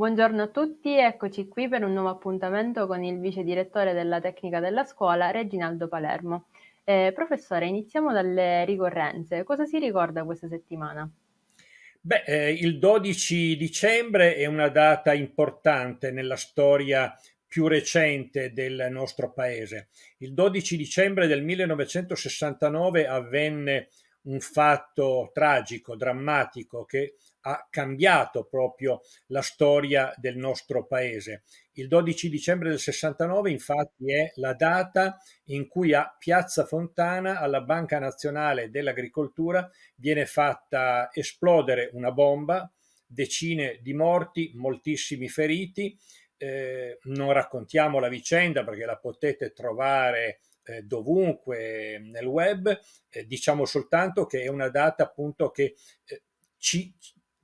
Buongiorno a tutti, eccoci qui per un nuovo appuntamento con il vice direttore della tecnica della scuola, Reginaldo Palermo. Eh, professore, iniziamo dalle ricorrenze. Cosa si ricorda questa settimana? Beh, eh, il 12 dicembre è una data importante nella storia più recente del nostro paese. Il 12 dicembre del 1969 avvenne un fatto tragico, drammatico che ha cambiato proprio la storia del nostro paese. Il 12 dicembre del 69 infatti è la data in cui a Piazza Fontana alla Banca Nazionale dell'Agricoltura viene fatta esplodere una bomba, decine di morti, moltissimi feriti. Eh, non raccontiamo la vicenda perché la potete trovare eh, dovunque ehm, nel web, eh, diciamo soltanto che è una data appunto che eh, ci,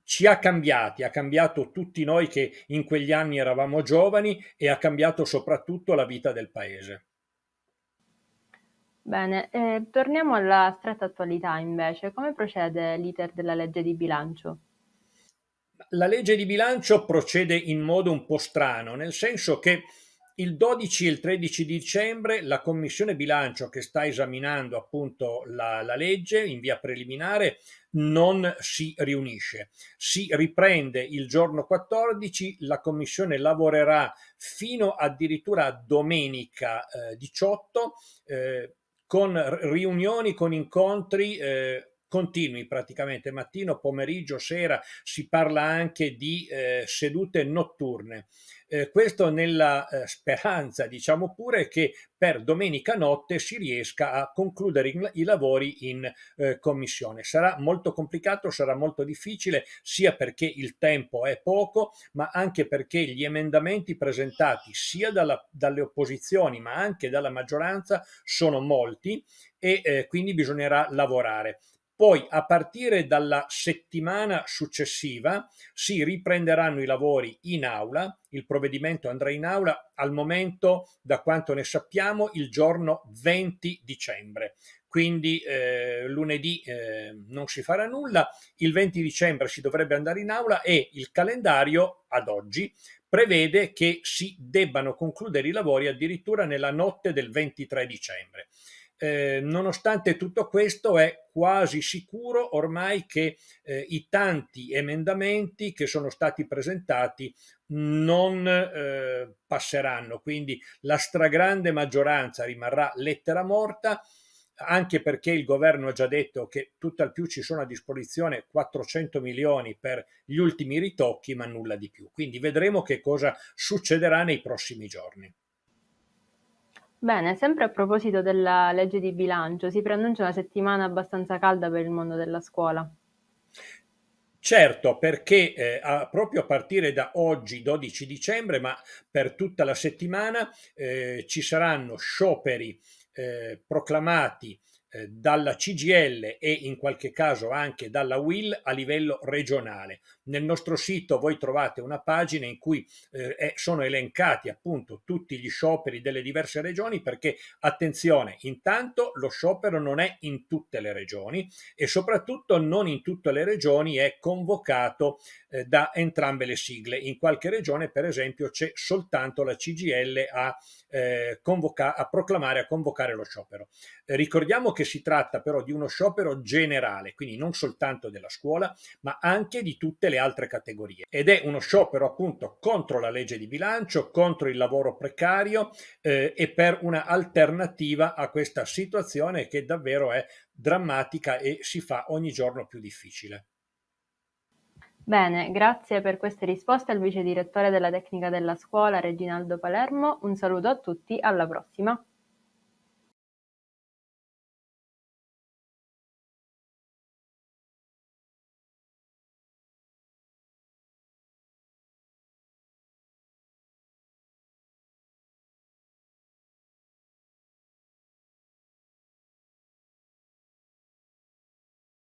ci ha cambiati, ha cambiato tutti noi che in quegli anni eravamo giovani e ha cambiato soprattutto la vita del paese. Bene, eh, torniamo alla stretta attualità invece. Come procede l'iter della legge di bilancio? La legge di bilancio procede in modo un po' strano, nel senso che il 12 e il 13 dicembre la Commissione bilancio che sta esaminando appunto la, la, legge in via preliminare non si riunisce. Si riprende il giorno 14, la Commissione lavorerà fino addirittura a domenica eh, 18 eh, con riunioni, con incontri. Eh, continui praticamente mattino, pomeriggio, sera, si parla anche di eh, sedute notturne. Eh, questo nella eh, speranza, diciamo pure, che per domenica notte si riesca a concludere in, i lavori in eh, commissione. Sarà molto complicato, sarà molto difficile, sia perché il tempo è poco, ma anche perché gli emendamenti presentati sia dalla, dalle opposizioni, ma anche dalla maggioranza, sono molti e eh, quindi bisognerà lavorare. Poi a partire dalla settimana successiva si riprenderanno i lavori in aula, il provvedimento andrà in aula al momento, da quanto ne sappiamo, il giorno 20 dicembre quindi eh, lunedì eh, non si farà nulla, il 20 dicembre si dovrebbe andare in aula e il calendario ad oggi prevede che si debbano concludere i lavori addirittura nella notte del 23 dicembre eh, nonostante tutto questo è quasi sicuro ormai che eh, i tanti emendamenti che sono stati presentati non eh, passeranno, quindi la stragrande maggioranza rimarrà lettera morta anche perché il governo ha già detto che tutt'al più ci sono a disposizione 400 milioni per gli ultimi ritocchi, ma nulla di più. Quindi vedremo che cosa succederà nei prossimi giorni. Bene, sempre a proposito della legge di bilancio, si preannuncia una settimana abbastanza calda per il mondo della scuola. Certo, perché eh, a, proprio a partire da oggi, 12 dicembre, ma per tutta la settimana, eh, ci saranno scioperi eh, proclamati eh, dalla CGL e in qualche caso anche dalla WIL a livello regionale. Nel nostro sito voi trovate una pagina in cui eh, sono elencati appunto tutti gli scioperi delle diverse regioni perché attenzione, intanto lo sciopero non è in tutte le regioni e soprattutto non in tutte le regioni è convocato eh, da entrambe le sigle. In qualche regione per esempio c'è soltanto la CGL a, eh, convoca- a proclamare, a convocare lo sciopero. Eh, ricordiamo che si tratta però di uno sciopero generale, quindi non soltanto della scuola, ma anche di tutte le altre categorie. Ed è uno sciopero appunto contro la legge di bilancio, contro il lavoro precario eh, e per una alternativa a questa situazione che davvero è drammatica e si fa ogni giorno più difficile. Bene, grazie per queste risposte al vice direttore della tecnica della scuola Reginaldo Palermo. Un saluto a tutti, alla prossima.